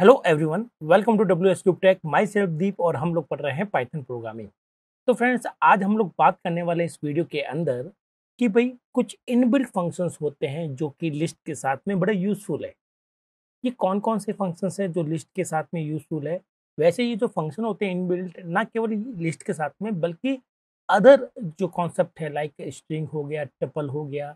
hello everyone welcome to W S cube tech myself Deep और हम लोग पढ़ रहे हैं पाइथन प्रोग्रामिंग तो फ्रेंड्स आज हम लोग बात करने वाले इस वीडियो के अंदर कि भाई कुछ इनबिल्ट फंक्शंस होते हैं जो कि लिस्ट के साथ में बड़े यूज़फुल है ये कौन कौन से फंक्शंस हैं जो लिस्ट के साथ में यूज़फुल है वैसे ये जो फंक्शन होते हैं इनबिल्ट ना केवल लिस्ट के साथ में बल्कि अदर जो कॉन्सेप्ट है लाइक स्ट्रिंग हो गया टपल हो गया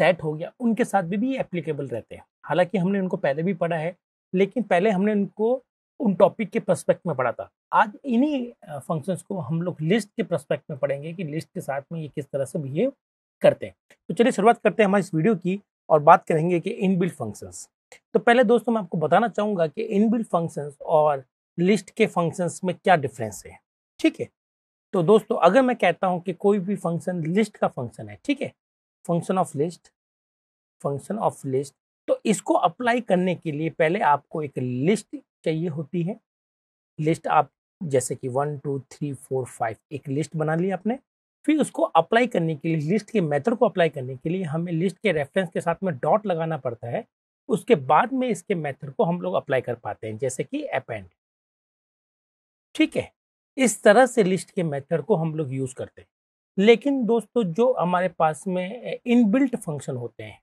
सेट हो गया उनके साथ भी भी एप्लीकेबल रहते हैं हालांकि हमने उनको पहले भी पढ़ा है लेकिन पहले हमने उनको उन टॉपिक के प्रस्पेक्ट में पढ़ा था आज इन्हीं फंक्शंस को हम लोग लिस्ट के प्रस्पेक्ट में पढ़ेंगे कि लिस्ट के साथ में ये किस तरह से बिहेव करते हैं तो चलिए शुरुआत करते हैं हमारे इस वीडियो की और बात करेंगे कि इनबिल्ट फंक्शंस तो पहले दोस्तों मैं आपको बताना चाहूँगा कि इनबिल्ट फंक्शंस और लिस्ट के फंक्शंस में क्या डिफरेंस है ठीक है तो दोस्तों अगर मैं कहता हूँ कि कोई भी फंक्शन लिस्ट का फंक्शन है ठीक है function of list function of list तो इसको अप्लाई करने के लिए पहले आपको एक लिस्ट चाहिए होती है लिस्ट आप जैसे कि one two three four five एक लिस्ट बना ली आपने फिर उसको अप्लाई करने के लिए लिस्ट के मेथड को अप्लाई करने के लिए हमें लिस्ट के रेफरेंस के साथ में डॉट लगाना पड़ता है उसके बाद में इसके मेथड को हम लोग अप्लाई कर पाते हैं जैसे कि अपेंड ठीक है इस तरह से लिस्ट के मेथड को हम लोग यूज़ करते हैं लेकिन दोस्तों जो हमारे पास में इनबिल्ट फंक्शन होते हैं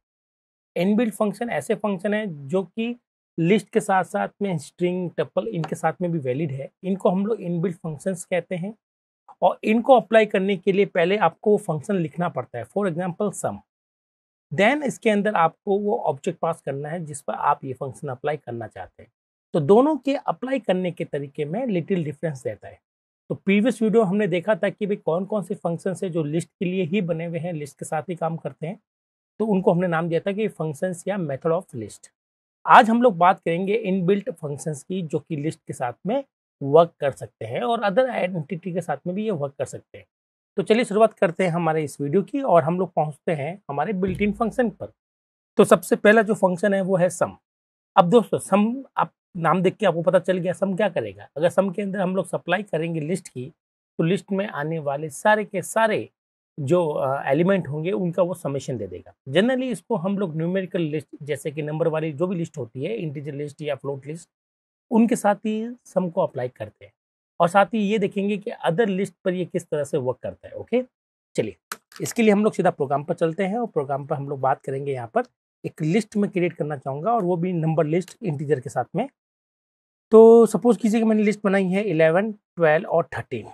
इनबिल्ट फंक्शन ऐसे फंक्शन है जो कि लिस्ट के साथ साथ में स्ट्रिंग टप्पल इनके साथ में भी वैलिड है इनको हम लोग इनबिल्ट फंक्शंस कहते हैं और इनको अप्लाई करने के लिए पहले आपको वो फंक्शन लिखना पड़ता है फॉर एग्जाम्पल सम देन इसके अंदर आपको वो ऑब्जेक्ट पास करना है जिस पर आप ये फंक्शन अप्लाई करना चाहते हैं तो दोनों के अप्लाई करने के तरीके में लिटिल डिफरेंस रहता है तो प्रीवियस वीडियो हमने देखा था कि भाई कौन कौन से फंक्शन है जो लिस्ट के लिए ही बने हुए हैं लिस्ट के साथ ही काम करते हैं तो उनको हमने नाम दिया था कि फंक्शंस या मेथड ऑफ लिस्ट आज हम लोग बात करेंगे इनबिल्ट फंक्शंस की जो कि लिस्ट के साथ में वर्क कर सकते हैं और अदर आइडेंटिटी के साथ में भी ये वर्क कर सकते हैं तो चलिए शुरुआत करते हैं हमारे इस वीडियो की और हम लोग पहुंचते हैं हमारे बिल्ट इन फंक्शन पर तो सबसे पहला जो फंक्शन है वो है सम अब दोस्तों सम आप नाम देख के आपको पता चल गया सम क्या करेगा अगर सम के अंदर हम लोग सप्लाई करेंगे लिस्ट की तो लिस्ट में आने वाले सारे के सारे जो एलिमेंट होंगे उनका वो समेशन दे देगा जनरली इसको हम लोग न्यूमेरिकल लिस्ट जैसे कि नंबर वाली जो भी लिस्ट होती है इंटीजर लिस्ट या फ्लोट लिस्ट उनके साथ ही सम को अप्लाई करते हैं और साथ ही ये देखेंगे कि अदर लिस्ट पर ये किस तरह से वर्क करता है ओके चलिए इसके लिए हम लोग सीधा प्रोग्राम पर चलते हैं और प्रोग्राम पर हम लोग बात करेंगे यहाँ पर एक लिस्ट में क्रिएट करना चाहूँगा और वो भी नंबर लिस्ट इंटीजर के साथ में तो सपोज कीजिए कि मैंने लिस्ट बनाई है इलेवन ट्वेल्व और थर्टीन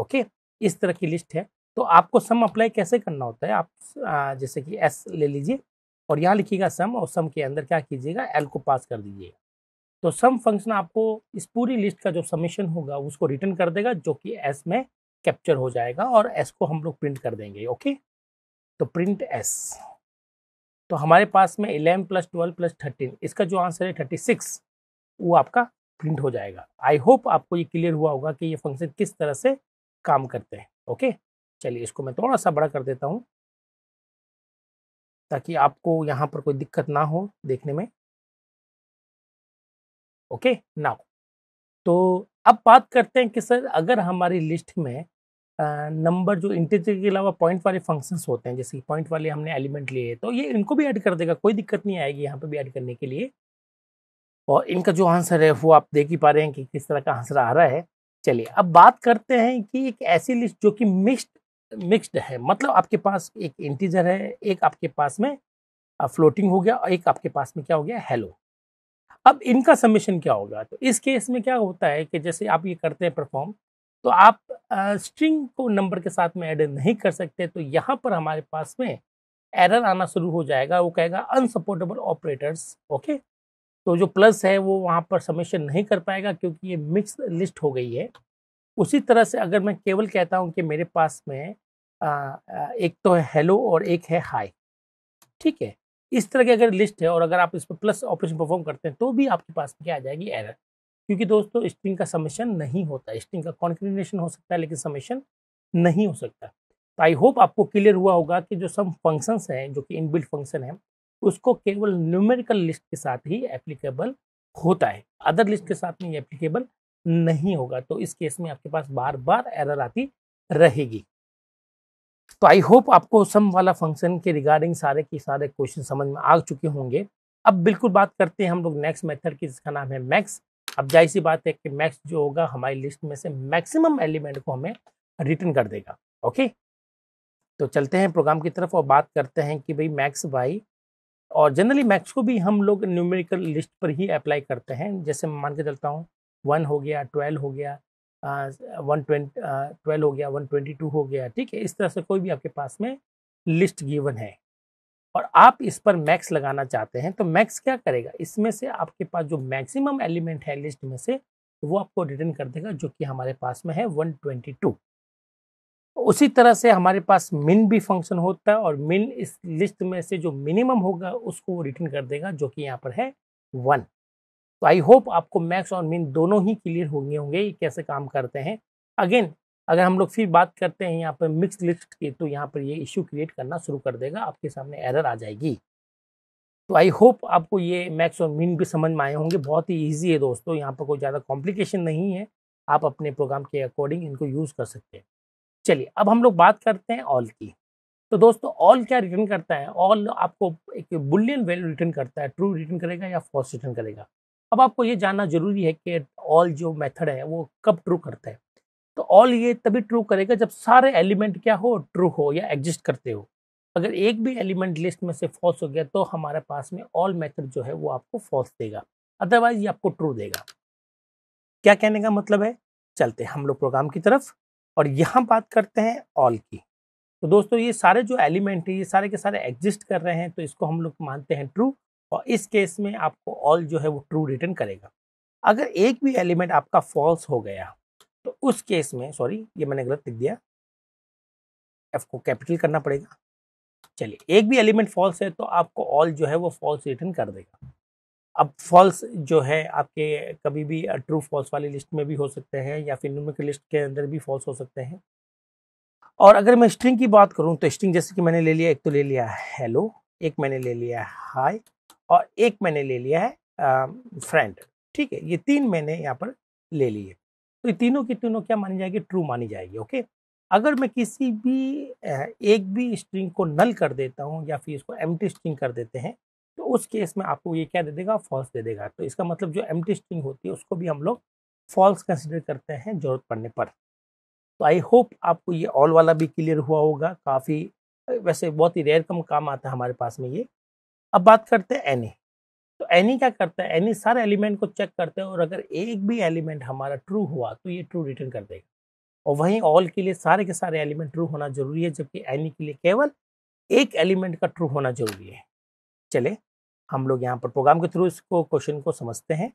ओके इस तरह की लिस्ट है तो आपको सम अप्लाई कैसे करना होता है आप जैसे कि एस ले लीजिए और यहाँ लिखिएगा सम और सम के अंदर क्या कीजिएगा एल को पास कर दीजिएगा तो सम फंक्शन आपको इस पूरी लिस्ट का जो समिशन होगा उसको रिटर्न कर देगा जो कि एस में कैप्चर हो जाएगा और एस को हम लोग प्रिंट कर देंगे ओके तो प्रिंट एस तो हमारे पास में eleven plus twelve plus thirteen इसका जो आंसर है थर्टी सिक्स वो आपका प्रिंट हो जाएगा आई होप आपको ये क्लियर हुआ होगा कि ये फंक्शन किस तरह से काम करते हैं ओके चलिए इसको मैं थोड़ा सा बड़ा कर देता हूँ ताकि आपको यहाँ पर कोई दिक्कत ना हो देखने में ओके ना तो अब बात करते हैं कि सर अगर हमारी लिस्ट में नंबर जो इंटीजर के अलावा पॉइंट वाले फंक्शंस होते हैं जैसे पॉइंट वाले हमने एलिमेंट लिए तो ये इनको भी ऐड कर देगा कोई दिक्कत नहीं आएगी यहाँ पे भी ऐड करने के लिए और इनका जो आंसर है वो आप देख ही पा रहे हैं कि किस तरह का आंसर आ रहा है चलिए अब बात करते हैं कि एक ऐसी लिस्ट जो कि मिक्सड मिक्स्ड है मतलब आपके पास एक इंटीजर है एक आपके पास में फ्लोटिंग हो गया और एक आपके पास में क्या हो गया हेलो अब इनका सबमिशन क्या होगा तो इस केस में क्या होता है कि जैसे आप ये करते हैं परफॉर्म तो आप स्ट्रिंग को नंबर के साथ में ऐड नहीं कर सकते तो यहाँ पर हमारे पास में एरर आना शुरू हो जाएगा वो कहेगा अनसपोर्टेबल ऑपरेटर्स ओके तो जो प्लस है वो वहाँ पर सबमिशन नहीं कर पाएगा क्योंकि ये मिक्स लिस्ट हो गई है उसी तरह से अगर मैं केवल कहता हूँ कि मेरे पास में आ, एक तो है हेलो और एक है हाय ठीक है इस तरह की अगर लिस्ट है और अगर आप इस पर प्लस ऑपरेशन परफॉर्म करते हैं तो भी आपके पास में क्या आ जाएगी एरर क्योंकि दोस्तों स्ट्रिंग का समेशन नहीं होता स्ट्रिंग का कॉन्क्रीनेशन हो सकता है लेकिन समेशन नहीं हो सकता तो आई होप आपको क्लियर हुआ होगा कि जो सम फंक्शंस हैं जो कि इनबिल्ट फंक्शन है उसको केवल न्यूमेरिकल लिस्ट के साथ ही एप्लीकेबल होता है अदर लिस्ट के साथ में ये एप्लीकेबल नहीं होगा तो इस केस में आपके पास बार बार एरर आती रहेगी तो आई होप आपको सम वाला फंक्शन के रिगार्डिंग सारे के सारे क्वेश्चन समझ में आ चुके होंगे अब बिल्कुल बात करते हैं हम लोग नेक्स्ट मेथड की जिसका नाम है मैक्स अब जाहिर सी बात है कि मैक्स जो होगा हमारी लिस्ट में से मैक्सिमम एलिमेंट को हमें रिटर्न कर देगा ओके तो चलते हैं प्रोग्राम की तरफ और बात करते हैं कि भाई मैक्स वाई और जनरली मैक्स को भी हम लोग न्यूमेरिकल लिस्ट पर ही अप्लाई करते हैं जैसे मैं मान के चलता हूँ वन हो गया ट्वेल्व हो गया वन ट्वेंट ट्वेल्व हो गया वन ट्वेंटी टू हो गया ठीक है इस तरह से कोई भी आपके पास में लिस्ट गिवन है और आप इस पर मैक्स लगाना चाहते हैं तो मैक्स क्या करेगा इसमें से आपके पास जो मैक्सिमम एलिमेंट है लिस्ट में से वो आपको रिटर्न कर देगा जो कि हमारे पास में है 122 उसी तरह से हमारे पास मिन भी फंक्शन होता है और मिन इस लिस्ट में से जो मिनिमम होगा उसको वो रिटर्न कर देगा जो कि यहाँ पर है वन तो आई होप आपको मैक्स और मीन दोनों ही क्लियर होंगे होंगे ये कैसे काम करते हैं अगेन अगर हम लोग फिर बात करते हैं यहाँ पर मिक्स लिस्ट की तो यहाँ पर ये इश्यू क्रिएट करना शुरू कर देगा आपके सामने एरर आ जाएगी तो आई होप आपको ये मैक्स और मीन भी समझ में आए होंगे बहुत ही ईजी है दोस्तों यहाँ पर कोई ज़्यादा कॉम्प्लिकेशन नहीं है आप अपने प्रोग्राम के अकॉर्डिंग इनको यूज़ कर सकते हैं चलिए अब हम लोग बात करते हैं ऑल की तो दोस्तों ऑल क्या रिटर्न करता है ऑल आपको एक बुलियन वैल्यू रिटर्न करता है ट्रू रिटर्न करेगा या फॉल्स रिटर्न करेगा अब आपको ये जानना जरूरी है कि ऑल जो मेथड है वो कब ट्रू करता है तो ऑल ये तभी ट्रू करेगा जब सारे एलिमेंट क्या हो ट्रू हो या एग्जिस्ट करते हो अगर एक भी एलिमेंट लिस्ट में से फॉल्स हो गया तो हमारे पास में ऑल मेथड जो है वो आपको फॉल्स देगा अदरवाइज ये आपको ट्रू देगा क्या कहने का मतलब है चलते हैं हम लोग प्रोग्राम की तरफ और यहाँ बात करते हैं ऑल की तो दोस्तों ये सारे जो एलिमेंट है ये सारे के सारे एग्जिस्ट कर रहे हैं तो इसको हम लोग मानते हैं ट्रू और इस केस में आपको ऑल जो है वो ट्रू रिटर्न करेगा अगर एक भी एलिमेंट आपका फॉल्स हो गया तो उस केस में सॉरी ये मैंने गलत लिख दिया एफ को कैपिटल करना पड़ेगा चलिए एक भी एलिमेंट फॉल्स है तो आपको ऑल जो है वो फॉल्स रिटर्न कर देगा अब फॉल्स जो है आपके कभी भी ट्रू फॉल्स वाली लिस्ट में भी हो सकते हैं या फिर न्यूमेरिकल लिस्ट के अंदर भी फॉल्स हो सकते हैं और अगर मैं स्ट्रिंग की बात करूं तो स्ट्रिंग जैसे कि मैंने ले लिया एक तो ले लिया हेलो एक मैंने ले लिया हाई और एक मैंने ले लिया है फ्रेंड ठीक है ये तीन मैंने यहाँ पर ले लिए तो ये तीनों की तीनों क्या मानी जाएगी ट्रू मानी जाएगी ओके अगर मैं किसी भी एक भी स्ट्रिंग को नल कर देता हूँ या फिर इसको एम स्ट्रिंग कर देते हैं तो उस केस में आपको ये क्या दे देगा फॉल्स दे देगा तो इसका मतलब जो एम स्ट्रिंग होती है उसको भी हम लोग फॉल्स कंसिडर करते हैं जरूरत पड़ने पर तो आई होप आपको ये ऑल वाला भी क्लियर हुआ होगा काफ़ी वैसे बहुत ही रेयर कम काम आता है हमारे पास में ये अब बात करते हैं एनी तो एनी क्या करता है एनी सारे एलिमेंट को चेक करते हैं और अगर एक भी एलिमेंट हमारा ट्रू हुआ तो ये ट्रू रिटर्न कर देगा और वहीं ऑल के लिए सारे के सारे एलिमेंट ट्रू होना जरूरी है जबकि एनी के लिए केवल एक एलिमेंट का ट्रू होना जरूरी है चले हम लोग यहाँ पर प्रोग्राम के थ्रू इसको क्वेश्चन को समझते हैं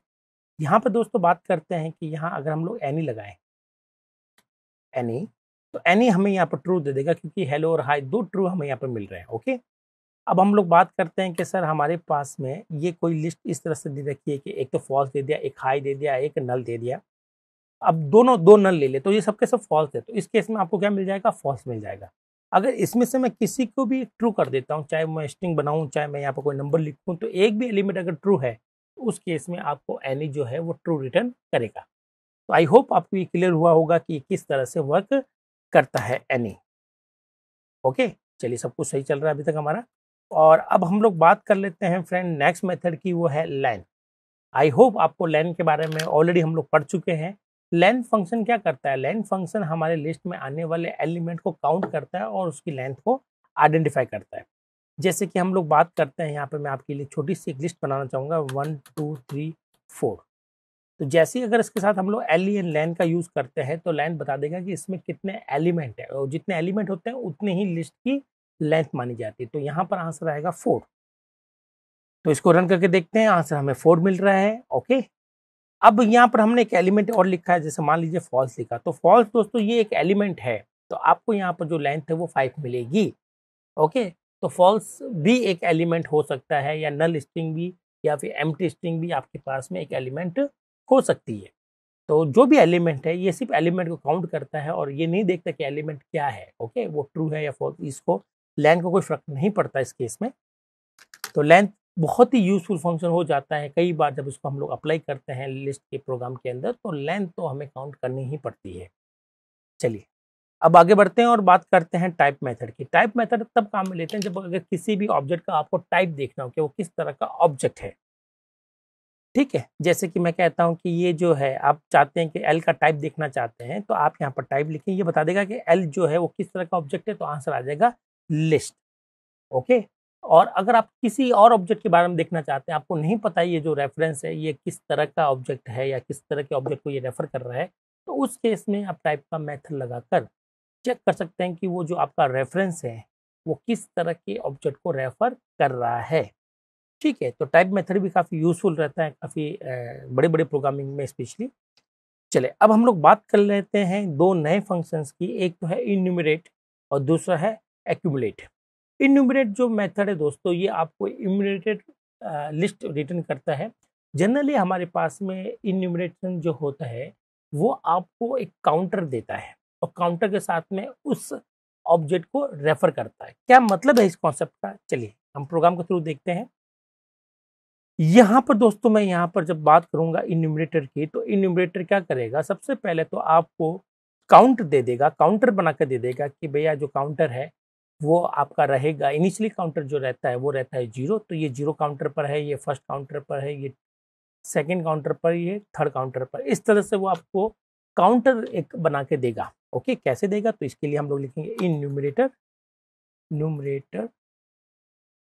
यहाँ पर दोस्तों बात करते हैं कि यहाँ अगर हम लोग एनी लगाएं एनी तो एनी हमें यहाँ पर ट्रू दे देगा क्योंकि हेलो और हाई दो ट्रू हमें यहाँ पर मिल रहे हैं ओके अब हम लोग बात करते हैं कि सर हमारे पास में ये कोई लिस्ट इस तरह से दे रखी है कि एक तो फॉल्स दे दिया एक हाई दे दिया एक नल दे दिया अब दोनों दो नल ले ले तो ये सबके सब फॉल्स है तो इस केस में आपको क्या मिल जाएगा फॉल्स मिल जाएगा अगर इसमें से मैं किसी को भी ट्रू कर देता हूँ चाहे मैं स्ट्रिंग बनाऊँ चाहे मैं यहाँ पर कोई नंबर लिखूँ तो एक भी एलिमेंट अगर ट्रू है तो उस केस में आपको एनी जो है वो ट्रू रिटर्न करेगा तो आई होप आपको ये क्लियर हुआ होगा कि किस तरह से वर्क करता है एनी ओके चलिए सब कुछ सही चल रहा है अभी तक हमारा और अब हम लोग बात कर लेते हैं फ्रेंड नेक्स्ट मेथड की वो है लैन आई होप आपको लैन के बारे में ऑलरेडी हम लोग पढ़ चुके हैं लेंथ फंक्शन क्या करता है लेंथ फंक्शन हमारे लिस्ट में आने वाले एलिमेंट को काउंट करता है और उसकी लेंथ को आइडेंटिफाई करता है जैसे कि हम लोग बात करते हैं यहाँ पर मैं आपके लिए छोटी सी एक लिस्ट बनाना चाहूँगा वन टू थ्री फोर तो जैसे ही अगर इसके साथ हम लोग एल एन लैन का यूज़ करते हैं तो लैन बता देगा कि इसमें कितने एलिमेंट है और जितने एलिमेंट होते हैं उतने ही लिस्ट की लेंथ मानी जाती है तो यहाँ पर आंसर आएगा फोर तो इसको रन करके देखते हैं आंसर हमें फोर मिल रहा है ओके अब यहाँ पर हमने एक एलिमेंट और लिखा है जैसे मान लीजिए फॉल्स लिखा तो फॉल्स दोस्तों ये एक एलिमेंट है तो आपको यहाँ पर जो लेंथ है वो फाइव मिलेगी ओके तो फॉल्स भी एक एलिमेंट हो सकता है या नल स्ट्रिंग भी या फिर एम स्ट्रिंग भी आपके पास में एक एलिमेंट हो सकती है तो जो भी एलिमेंट है ये सिर्फ एलिमेंट को काउंट करता है और ये नहीं देखता कि एलिमेंट क्या है ओके वो ट्रू है या फॉल्स इसको लेंथ को कोई फर्क नहीं पड़ता इस केस में तो लेंथ बहुत ही यूजफुल फंक्शन हो जाता है कई बार जब इसको हम लोग अप्लाई करते हैं लिस्ट के प्रोग्राम के अंदर तो लेंथ तो हमें काउंट करनी ही पड़ती है चलिए अब आगे बढ़ते हैं और बात करते हैं टाइप मेथड की टाइप मेथड तब काम में लेते हैं जब अगर किसी भी ऑब्जेक्ट का आपको टाइप देखना हो कि वो किस तरह का ऑब्जेक्ट है ठीक है जैसे कि मैं कहता हूँ कि ये जो है आप चाहते हैं कि एल का टाइप देखना चाहते हैं तो आप यहाँ पर टाइप लिखें ये बता देगा कि एल जो है वो किस तरह का ऑब्जेक्ट है तो आंसर आ जाएगा लिस्ट ओके और अगर आप किसी और ऑब्जेक्ट के बारे में देखना चाहते हैं आपको नहीं पता ये जो रेफरेंस है ये किस तरह का ऑब्जेक्ट है या किस तरह के ऑब्जेक्ट को ये रेफर कर रहा है तो उस केस में आप टाइप का मेथड लगाकर चेक कर सकते हैं कि वो जो आपका रेफरेंस है वो किस तरह के ऑब्जेक्ट को रेफर कर रहा है ठीक है तो टाइप मेथड भी काफ़ी यूजफुल रहता है काफ़ी बड़े बड़े प्रोग्रामिंग में स्पेशली चले अब हम लोग बात कर लेते हैं दो नए फंक्शंस की एक तो है इन्यूमरेट और दूसरा है एक्यूमुलेट इन्यूमरेट जो मेथड है दोस्तों ये आपको इम्यूनेटेड लिस्ट रिटर्न करता है जनरली हमारे पास में इन्यूमरेटन जो होता है वो आपको एक काउंटर देता है और काउंटर के साथ में उस ऑब्जेक्ट को रेफर करता है क्या मतलब है इस कॉन्सेप्ट का चलिए हम प्रोग्राम के थ्रू देखते हैं यहाँ पर दोस्तों मैं यहाँ पर जब बात करूँगा इन्यूमरेटर की तो इन्यूमरेटर क्या करेगा सबसे पहले तो आपको काउंट दे देगा काउंटर बना कर दे देगा कि भैया जो काउंटर है वो आपका रहेगा इनिशियली काउंटर जो रहता है वो रहता है जीरो तो ये जीरो काउंटर पर है ये फर्स्ट काउंटर पर है ये सेकेंड काउंटर पर ये थर्ड काउंटर पर इस तरह से वो आपको काउंटर एक बना के देगा ओके कैसे देगा तो इसके लिए हम लोग लिखेंगे इन न्यूमरेटर न्यूमरेटर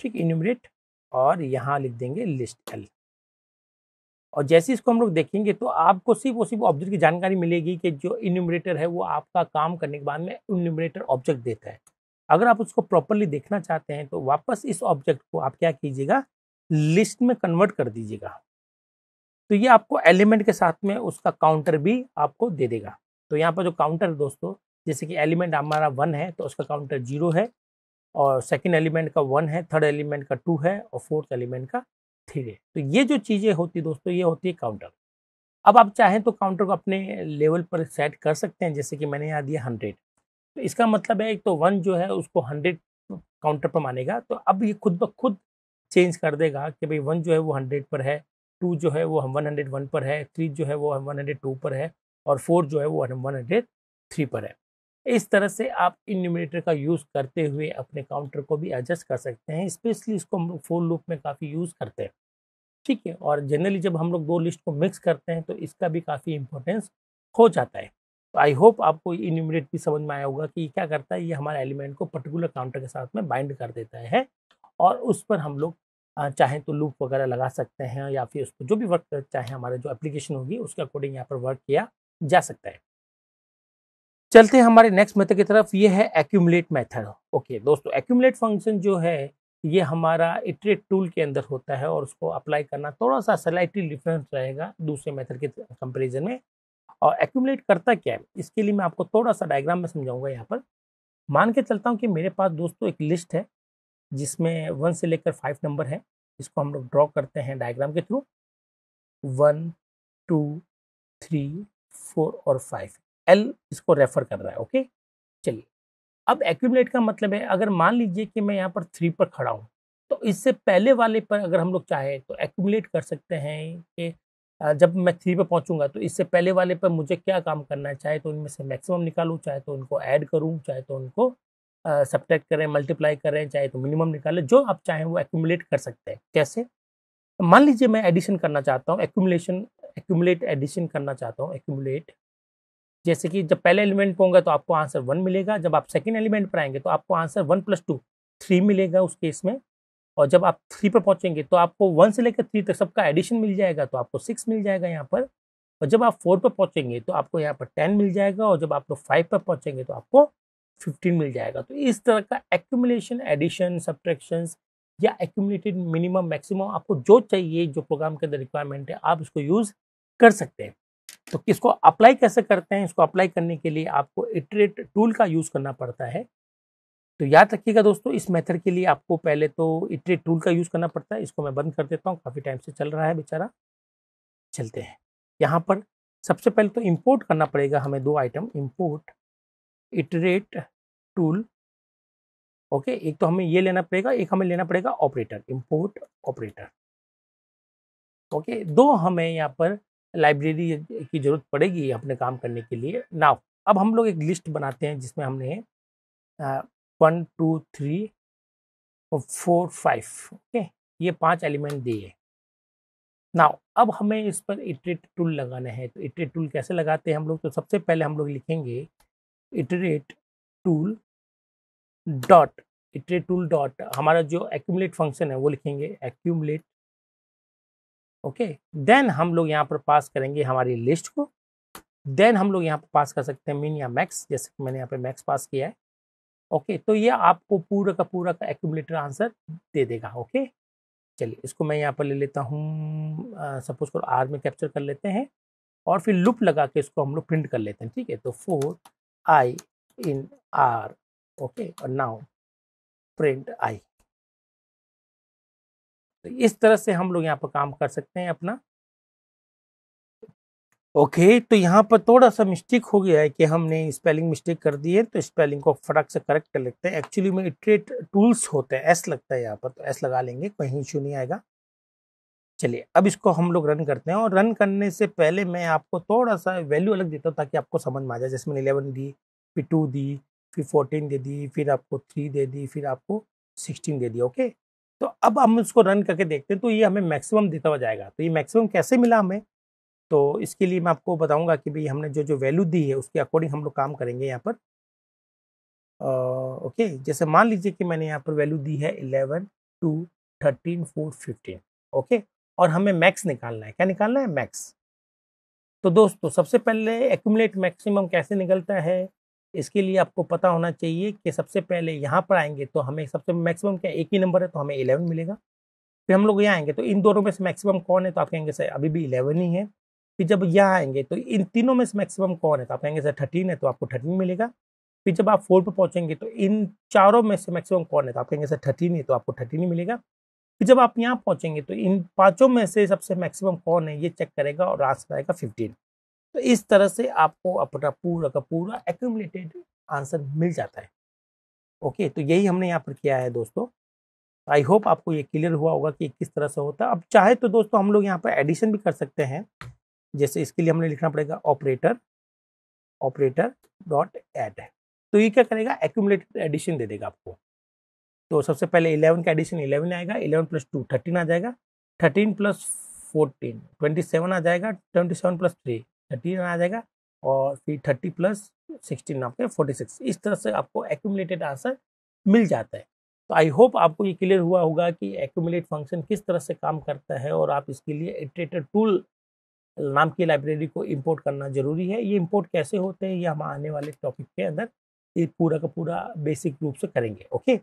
ठीक इन्यूमरेट और यहाँ लिख देंगे लिस्ट एल और जैसे इसको हम लोग देखेंगे तो आपको सिर्फ वो सिर्फ ऑब्जेक्ट की जानकारी मिलेगी कि जो इन्यूमरेटर है वो आपका काम करने के बाद में इन्यूमरेटर ऑब्जेक्ट देता है अगर आप उसको प्रॉपरली देखना चाहते हैं तो वापस इस ऑब्जेक्ट को आप क्या कीजिएगा लिस्ट में कन्वर्ट कर दीजिएगा तो ये आपको एलिमेंट के साथ में उसका काउंटर भी आपको दे देगा तो यहाँ पर जो काउंटर है दोस्तों जैसे कि एलिमेंट हमारा वन है तो उसका काउंटर जीरो है और सेकेंड एलिमेंट का वन है थर्ड एलिमेंट का टू है और फोर्थ एलिमेंट का थ्री है तो ये जो चीज़ें होती है दोस्तों ये होती है काउंटर अब आप चाहें तो काउंटर को अपने लेवल पर सेट कर सकते हैं जैसे कि मैंने यहाँ दिया हंड्रेड तो इसका मतलब है एक तो वन जो है उसको हंड्रेड काउंटर पर मानेगा तो अब ये खुद ब खुद चेंज कर देगा कि भाई वन जो है वो हंड्रेड पर है टू जो है वो हम वन हंड्रेड वन पर है थ्री जो है वो हम वन हंड्रेड टू पर है और फोर जो है वो हम वन हंड्रेड थ्री पर है इस तरह से आप इन न्यूमिनेटर का यूज़ करते हुए अपने काउंटर को भी एडजस्ट कर सकते हैं स्पेशली इसको हम लोग फोर लूप में काफ़ी यूज़ करते हैं ठीक है और जनरली जब हम लोग दो लिस्ट को मिक्स करते हैं तो इसका भी काफ़ी इम्पोर्टेंस हो जाता है आई होप आपको इन्यूमिनेट भी समझ में आया होगा कि क्या करता है ये हमारे एलिमेंट को पर्टिकुलर काउंटर के साथ में बाइंड कर देता है और उस पर हम लोग चाहें तो लूप वगैरह लगा सकते हैं या फिर उस पर जो भी वर्क चाहे हमारे जो एप्लीकेशन होगी उसके अकॉर्डिंग यहाँ पर वर्क किया जा सकता है चलते हैं हमारे नेक्स्ट मेथड की तरफ ये है एक्यूमलेट मेथड ओके दोस्तों एक्यूमलेट फंक्शन जो है ये हमारा इटरेट टूल के अंदर होता है और उसको अप्लाई करना थोड़ा सा सलाइटली डिफरेंस रहेगा दूसरे मेथड के कंपेरिजन में और एक्यूमलेट करता क्या है इसके लिए मैं आपको थोड़ा सा डायग्राम में समझाऊंगा यहाँ पर मान के चलता हूँ कि मेरे पास दोस्तों एक लिस्ट है जिसमें वन से लेकर फाइव नंबर है इसको हम लोग ड्रॉ करते हैं डायग्राम के through one two three four और फाइव एल इसको रेफर कर रहा है ओके चलिए अब एक्यूमलेट का मतलब है अगर मान लीजिए कि मैं यहाँ पर थ्री पर खड़ा हूँ तो इससे पहले वाले पर अगर हम लोग चाहें तो एक्यूमलेट कर सकते हैं कि जब मैं थ्री पे पहुंचूंगा तो इससे पहले वाले पर मुझे क्या काम करना है चाहे तो उनमें से मैक्सिमम निकालूं चाहे तो उनको ऐड करूं चाहे तो उनको सब्ट्रैक्ट करें मल्टीप्लाई करें चाहे तो मिनिमम निकालें जो आप चाहें वो एक्यूमुलेट कर सकते हैं कैसे मान लीजिए मैं एडिशन करना चाहता हूँ एक्यूमुलेशन एक्यूमुलेट एडिशन करना चाहता हूँ एक्यूमुलेट जैसे कि जब पहले एलिमेंट पर होंगे तो आपको आंसर वन मिलेगा जब आप सेकेंड एलिमेंट पर आएंगे तो आपको answer one plus two three मिलेगा उस केस में और जब आप थ्री पर पहुंचेंगे तो आपको वन से लेकर थ्री तक सबका एडिशन मिल जाएगा तो आपको सिक्स मिल जाएगा यहाँ पर और जब आप फोर पर पहुंचेंगे तो आपको यहाँ पर टेन मिल जाएगा और जब आप लोग फाइव पर पहुंचेंगे तो आपको फिफ्टीन मिल जाएगा तो इस तरह का एक्यूमुलेशन एडिशन सब्ट्रैक्शन या एक्यूमुलेटेड मिनिमम मैक्सिमम आपको जो चाहिए जो प्रोग्राम के अंदर रिक्वायरमेंट है आप इसको यूज़ कर सकते हैं तो किसको अप्लाई कैसे करते हैं इसको अप्लाई करने के लिए आपको इटरेट टूल का यूज़ करना पड़ता है तो याद रखिएगा दोस्तों इस मेथड के लिए आपको पहले तो इटरेट टूल का यूज़ करना पड़ता है इसको मैं बंद कर देता हूँ काफ़ी टाइम से चल रहा है बेचारा चलते हैं यहाँ पर सबसे पहले तो इम्पोर्ट करना पड़ेगा हमें दो item import iterate tool okay एक तो हमें ये लेना पड़ेगा एक हमें लेना पड़ेगा ऑपरेटर इम्पोर्ट ऑपरेटर ओके दो हमें यहाँ पर लाइब्रेरी की ज़रूरत पड़ेगी अपने काम करने के लिए नाव अब हम लोग एक लिस्ट बनाते हैं जिसमें हमने वन टू थ्री और फोर फाइव ओके ये पांच एलिमेंट दिए नाउ अब हमें इस पर इटरेट टूल लगाना है तो इटरेट टूल कैसे लगाते हैं हम लोग तो सबसे पहले हम लोग लिखेंगे iterate tool dot iterate tool dot हमारा जो एक्यूमलेट फंक्शन है वो लिखेंगे एक्यूमलेट ओके देन हम लोग यहाँ पर पास करेंगे हमारी लिस्ट को देन हम लोग यहाँ पर पास कर सकते हैं मीन या मैक्स जैसे मैंने यहाँ पे मैक्स पास किया है ओके तो ये आपको पूरा का पूरा का एक्यूमलेटर आंसर दे देगा ओके चलिए इसको मैं यहाँ पर ले लेता हूँ सपोज करो आर में कैप्चर कर लेते हैं और फिर लुप लगा के इसको हम लोग प्रिंट कर लेते हैं ठीक है तो for I in R okay और नाउ प्रिंट आई तो इस तरह से हम लोग यहाँ पर काम कर सकते हैं अपना ओके okay, तो यहाँ पर थोड़ा सा मिस्टेक हो गया है कि हमने स्पेलिंग मिस्टेक कर दी है तो स्पेलिंग को फटाक से करेक्ट कर लेते हैं एक्चुअली में इटरेट टूल्स होते हैं एस लगता है यहाँ पर तो एस लगा लेंगे कहीं इशू नहीं आएगा चलिए अब इसको हम लोग रन करते हैं और रन करने से पहले मैं आपको थोड़ा सा वैल्यू अलग देता हूँ ताकि आपको समझ में आ जाए जैसे मैंने इलेवन दी फिर टू दी फिर फोर्टीन दे दी फिर आपको थ्री दे दी फिर आपको सिक्सटीन दे दी ओके तो अब हम इसको रन करके देखते हैं तो ये हमें मैक्सिमम देता हुआ जाएगा तो ये मैक्सिमम कैसे मिला हमें तो इसके लिए मैं आपको बताऊंगा कि भाई हमने जो जो वैल्यू दी है उसके अकॉर्डिंग हम लोग काम करेंगे यहाँ पर ओके uh, okay, जैसे मान लीजिए कि मैंने यहाँ पर वैल्यू दी है eleven two thirteen four fifteen okay और हमें मैक्स निकालना है क्या निकालना है मैक्स तो दोस्तों सबसे पहले एक्यूमलेट मैक्सिमम कैसे निकलता है इसके लिए आपको पता होना चाहिए कि सबसे पहले यहाँ पर आएंगे तो हमें सबसे मैक्सिमम क्या एक ही नंबर है तो हमें इलेवन मिलेगा फिर हम लोग यहाँ आएंगे तो इन दोनों में से मैक्सिमम कौन है तो आप कहेंगे सर अभी भी इलेवन ही है फिर जब यहाँ आएंगे तो इन तीनों में से मैक्सिमम कौन है तो आप कहेंगे सर थर्टीन है तो आपको थर्टीन मिलेगा फिर जब आप फोर पर पहुँचेंगे तो इन चारों में से मैक्सिमम कौन है तो आप कहेंगे सर थर्टीन है तो आपको थर्टीन ही मिलेगा फिर जब आप यहाँ पहुँचेंगे तो इन पाँचों में से सबसे मैक्सिमम कौन है ये चेक करेगा और आंसर आएगा फिफ्टीन तो इस तरह से आपको अपना पूरा का पूरा एक्यूमलेटेड आंसर मिल जाता है ओके तो यही हमने यहाँ पर किया है दोस्तों आई होप आपको ये क्लियर हुआ होगा कि किस तरह से होता है अब चाहे तो दोस्तों हम लोग यहाँ पर एडिशन भी कर सकते हैं जैसे इसके लिए हमने लिखना पड़ेगा ऑपरेटर ऑपरेटर डॉट एड तो ये क्या करेगा एक्यूमलेटेड एडिशन दे देगा आपको तो सबसे पहले इलेवन का एडिशन इलेवन आएगा इलेवन प्लस टू थर्टीन आ जाएगा thirteen plus fourteen twenty seven आ जाएगा twenty seven plus three thirteen आ जाएगा और फिर थर्टी प्लस सिक्सटीन आपके फोर्टी सिक्स इस तरह से आपको एक्यूमलेटेड आंसर मिल जाता है तो आई होप आपको ये क्लियर हुआ होगा कि एक्यूमलेट फंक्शन किस तरह से काम करता है और आप इसके लिए इटरेटर टूल नाम की लाइब्रेरी को इंपोर्ट करना जरूरी है ये इंपोर्ट कैसे होते हैं ये हम आने वाले टॉपिक के अंदर ये पूरा का पूरा बेसिक रूप से करेंगे ओके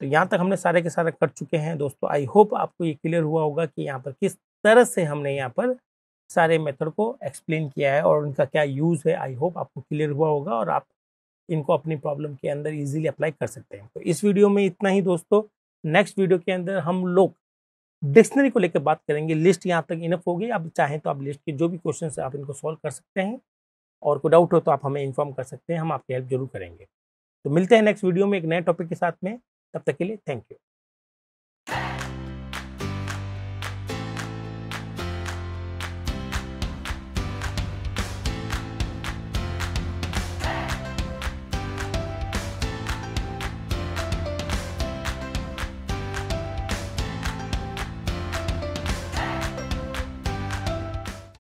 तो यहाँ तक हमने सारे के सारे कर चुके हैं दोस्तों आई होप आपको ये क्लियर हुआ होगा कि यहाँ पर किस तरह से हमने यहाँ पर सारे मेथड को एक्सप्लेन किया है और उनका क्या यूज़ है आई होप आपको क्लियर हुआ होगा और आप इनको अपनी प्रॉब्लम के अंदर इजीली अप्लाई कर सकते हैं तो इस वीडियो में इतना ही दोस्तों नेक्स्ट वीडियो के अंदर हम लोग डिक्शनरी को लेकर बात करेंगे लिस्ट यहाँ तक इनफ होगी आप चाहें तो आप लिस्ट के जो भी क्वेश्चन आप इनको सॉल्व कर सकते हैं और कोई डाउट हो तो आप हमें इन्फॉर्म कर सकते हैं हम आपकी हेल्प जरूर करेंगे तो मिलते हैं नेक्स्ट वीडियो में एक नए टॉपिक के साथ में तब तक के लिए थैंक यू